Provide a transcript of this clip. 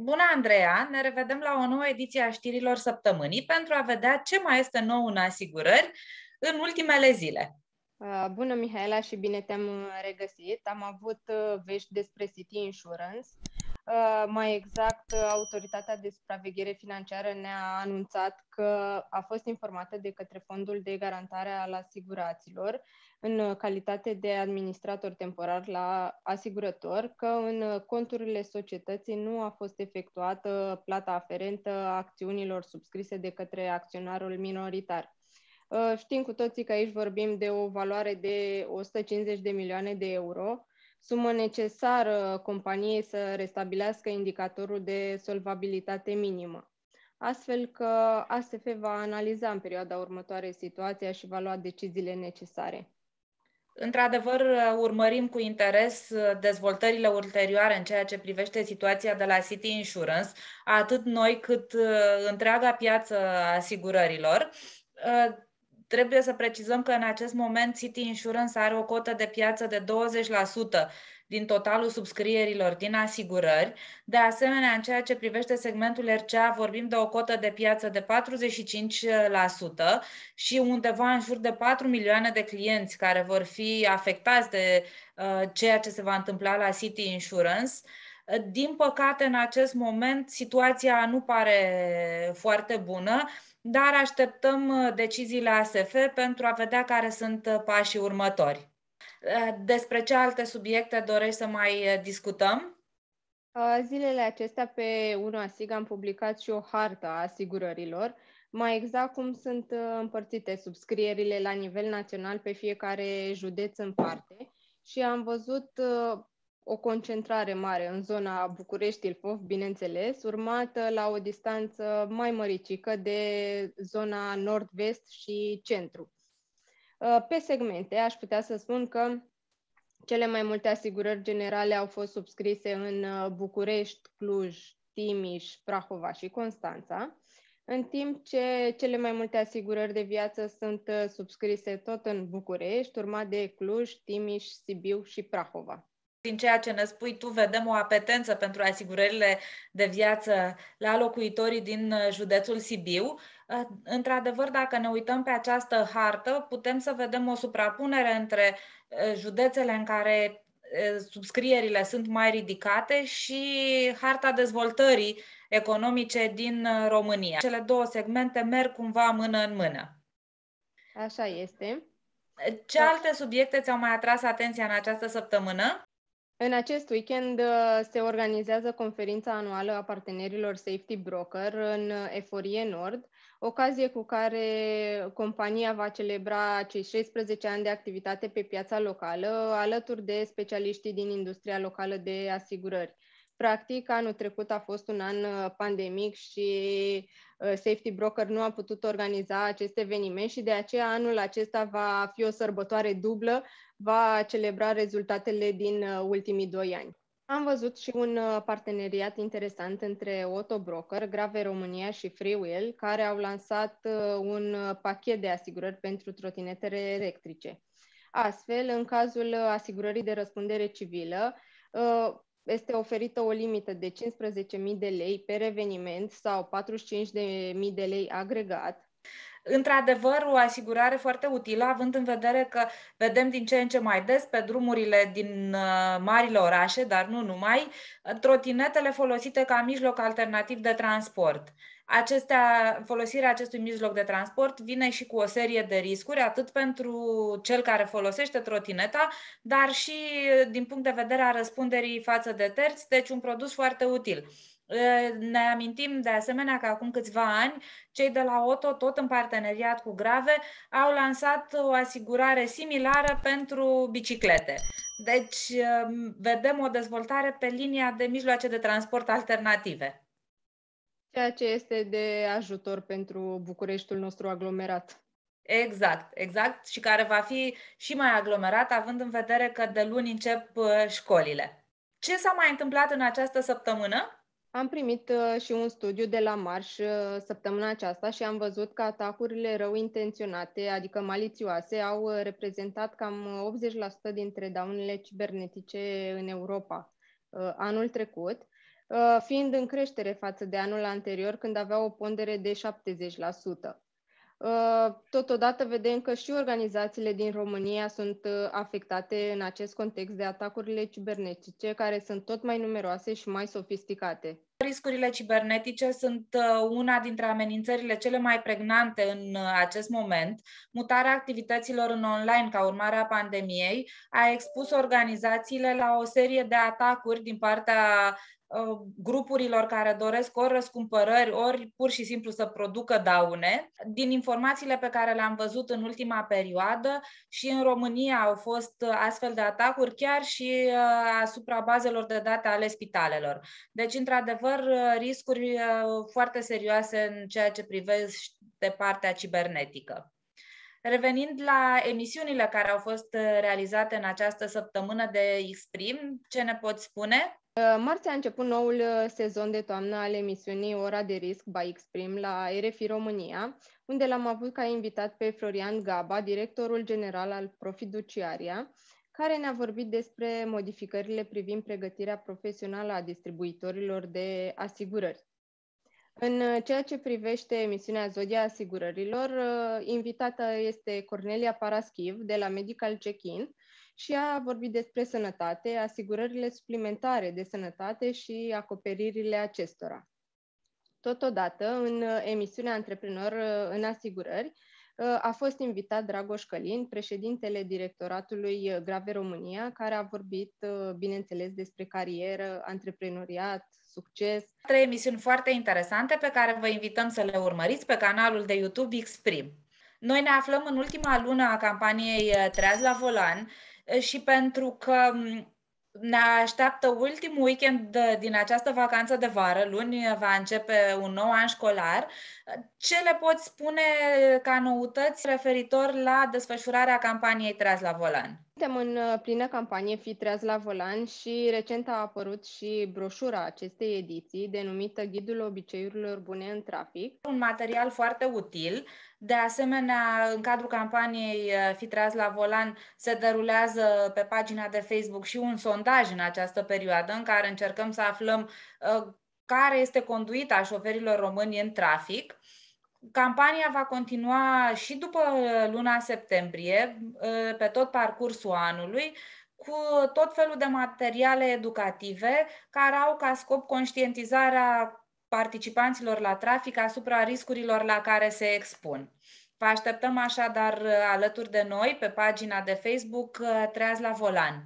Bună, Andreea! Ne revedem la o nouă ediție a știrilor săptămânii pentru a vedea ce mai este nou în asigurări în ultimele zile. Uh, bună, Mihaela, și bine te-am uh, regăsit! Am avut uh, vești despre City Insurance, Uh, mai exact, uh, Autoritatea de Supraveghere Financiară ne-a anunțat că a fost informată de către Fondul de Garantare al Asiguraților, în uh, calitate de administrator temporar la asigurător, că în conturile societății nu a fost efectuată plata aferentă a acțiunilor subscrise de către acționarul minoritar. Știm cu toții că aici vorbim de o valoare de 150 de milioane de euro, sumă necesară companiei să restabilească indicatorul de solvabilitate minimă. Astfel că ASF va analiza în perioada următoare situația și va lua deciziile necesare. Într-adevăr, urmărim cu interes dezvoltările ulterioare în ceea ce privește situația de la City Insurance, atât noi cât uh, întreaga piață asigurărilor. Uh, trebuie să precizăm că în acest moment City Insurance are o cotă de piață de 20% din totalul subscrierilor din asigurări. De asemenea, în ceea ce privește segmentul RCA, vorbim de o cotă de piață de 45% și undeva în jur de 4 milioane de clienți care vor fi afectați de uh, ceea ce se va întâmpla la City Insurance. Din păcate, în acest moment, situația nu pare foarte bună dar așteptăm uh, deciziile ASF pentru a vedea care sunt uh, pașii următori. Uh, despre ce alte subiecte dorești să mai discutăm? Zilele acestea pe UNOASIG am publicat și o hartă a asigurărilor, mai exact cum sunt împărțite subscrierile la nivel național pe fiecare județ în parte și am văzut o concentrare mare în zona București-Ilfov, bineînțeles, urmată la o distanță mai măricică de zona nord-vest și centru. Uh, pe segmente, aș putea să spun că cele mai multe asigurări generale au fost subscrise în uh, București, Cluj, Timiș, Prahova și Constanța, în timp ce cele mai multe asigurări de viață sunt uh, subscrise tot în București, urmat de Cluj, Timiș, Sibiu și Prahova din ceea ce ne spui tu, vedem o apetență pentru asigurările de viață la locuitorii din uh, județul Sibiu. Uh, într-adevăr, dacă ne uităm pe această hartă, putem să vedem o suprapunere între uh, județele în care subscrierile sunt mai ridicate și harta dezvoltării economice din România. Cele două segmente merg cumva mână în mână. Așa este. Ce da. alte subiecte ți-au mai atras atenția în această săptămână? În acest weekend uh, se organizează conferința anuală a partenerilor Safety Broker în uh, Eforie Nord, ocazie cu care compania va celebra cei 16 ani de activitate pe piața locală, alături de specialiștii din industria locală de asigurări. Practic, anul trecut a fost un an uh, pandemic și uh, Safety Broker nu a putut organiza acest eveniment și de aceea anul acesta va fi o sărbătoare dublă, va celebra rezultatele din uh, ultimii doi ani. Am văzut și un parteneriat interesant între Auto Broker, Grave România și Freewheel, care au lansat un pachet de asigurări pentru trotinetele electrice. Astfel, în cazul asigurării de răspundere civilă, este oferită o limită de 15.000 de lei pe eveniment sau 45.000 de lei agregat, într-adevăr o asigurare foarte utilă, având în vedere că vedem din ce în ce mai des pe drumurile din uh, marile orașe, dar nu numai, trotinetele folosite ca mijloc alternativ de transport acestea, folosirea acestui mijloc de transport vine și cu o serie de riscuri, atât pentru cel care folosește trotineta, dar și din punct de vedere a răspunderii față de terți, deci un produs foarte util. Ne amintim de asemenea că acum câțiva ani cei de la OTO, tot în parteneriat cu Grave, au lansat o asigurare similară pentru biciclete. Deci vedem o dezvoltare pe linia de mijloace de transport alternative. Ceea ce este de ajutor pentru Bucureștiul nostru aglomerat. Exact, exact. Și care va fi și mai aglomerat, având în vedere că de luni încep uh, școlile. Ce s-a mai întâmplat în această săptămână? Am primit uh, și un studiu de la Marș uh, săptămâna aceasta și am văzut că atacurile rău intenționate, adică malițioase, au reprezentat cam 80% dintre daunele cibernetice în Europa anul trecut Uh, fiind în creștere față de anul anterior, când avea o pondere de 70%. Uh, totodată vedem că și organizațiile din România sunt uh, afectate în acest context de atacurile cibernetice, care sunt tot mai numeroase și mai sofisticate. Riscurile cibernetice sunt una dintre amenințările cele mai pregnante în acest moment. Mutarea activităților în online ca urmare a pandemiei a expus organizațiile la o serie de atacuri din partea Uh, grupurilor care doresc ori răscumpărări, ori pur și simplu să producă daune. Din informațiile pe care le-am văzut în ultima perioadă și în România au fost astfel de atacuri chiar și uh, asupra bazelor de date ale spitalelor. Deci, într-adevăr, uh, riscuri foarte serioase în ceea ce privește partea cibernetică. Revenind la emisiunile care au fost realizate în această săptămână de Xprim, ce ne poți spune? Uh, Marți a început noul uh, sezon de toamnă al emisiunii Ora de Risc by Xprim la RFI România, unde l-am avut ca invitat pe Florian Gaba, directorul general al Profiduciaria, care ne-a vorbit despre modificările privind pregătirea profesională a distribuitorilor de asigurări. În uh, ceea ce privește emisiunea Zodia Asigurărilor, uh, invitată este Cornelia Paraschiv de la Medical Check-in și a vorbit despre sănătate, asigurările suplimentare de sănătate și acoperirile acestora. Totodată, în uh, emisiunea Antreprenor în asigurări, Ă, a fost invitat Dragoș Călin, președintele directoratului ă, Grave România, care a vorbit, ă, bineînțeles, despre carieră, antreprenoriat, succes. Trei emisiuni foarte interesante pe care vă invităm să le urmăriți pe canalul de YouTube Xprim. Noi ne aflăm în ultima lună a campaniei Treaz la volan și pentru că ne așteaptă ultimul weekend din această vacanță de vară, luni va începe un nou an școlar. Ce le poți spune ca noutăți referitor la desfășurarea campaniei Treaz la volan? Suntem în uh, plină campanie Fi Treaz la volan și recent a apărut și broșura acestei ediții denumită Ghidul obiceiurilor bune în trafic. Un material foarte util. De asemenea, în cadrul campaniei uh, Fi Treaz la volan se derulează pe pagina de Facebook și un sondaj în această perioadă în care încercăm să aflăm uh, care este conduita șoferilor români în trafic. Campania va continua și după luna septembrie, ă, pe tot parcursul anului, cu tot felul de materiale educative care au ca scop conștientizarea participanților la trafic asupra riscurilor la care se expun. Vă așteptăm așadar ă, alături de noi pe pagina de Facebook ă, Treaz la Volan.